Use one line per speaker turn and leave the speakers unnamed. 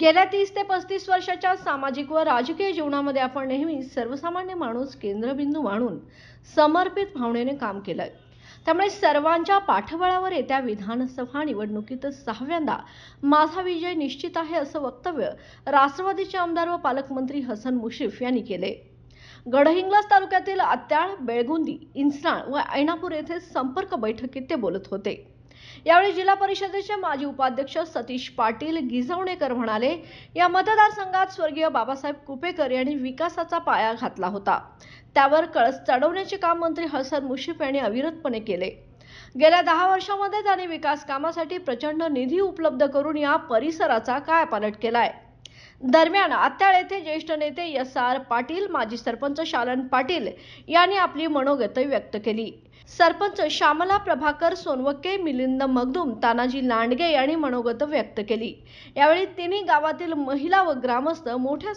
गेल्या तीस ते पस्तीस वर्षाच्या सामाजिक व राजकीय जीवनामध्ये आपण नेहमी सर्वसामान्य माणूस केंद्रबिंदू मानून समर्पित भावनेने काम केलंय त्यामुळे सर्वांच्या पाठबळावर येत्या विधानसभा निवडणुकीत सहाव्यांदा माझा विजय निश्चित आहे असं वक्तव्य राष्ट्रवादीचे आमदार व पालकमंत्री हसन मुश्रीफ यांनी केले गडहिंग्लज तालुक्यातील अत्याळ बेळगुंदी इन्स्टाळ व ऐनापूर येथे संपर्क बैठकीत ते बोलत होते यावेळी जिल्हा परिषदेचे माजी उपाध्यक्ष सतीश पाटील गिजवणेकर म्हणाले या मतदारसंघात स्वर्गीय बाबासाहेब कुपेकर यांनी विकासाचा पाया घातला होता त्यावर कळस चढवण्याचे काम मंत्री हसन मुशीफ यांनी अविरतपणे केले गेल्या दहा वर्षामध्ये त्यांनी विकास कामासाठी प्रचंड निधी उपलब्ध करून या परिसराचा काय कायापालट केलाय दरम्यान आत्याळ येथे ज्येष्ठ नेते एस आर पाटील माजी सरपंच शालन पाटील यांनी आपली मनोगत व्यक्त केली सरपंच श्यामला प्रभाकर सोनवक्के मिलिंद मगदूम तानाजी लांडगे यांनी मनोगत व्यक्त केली यावेळी तिन्ही गावातील महिला व ग्रामस्थ मोठ्या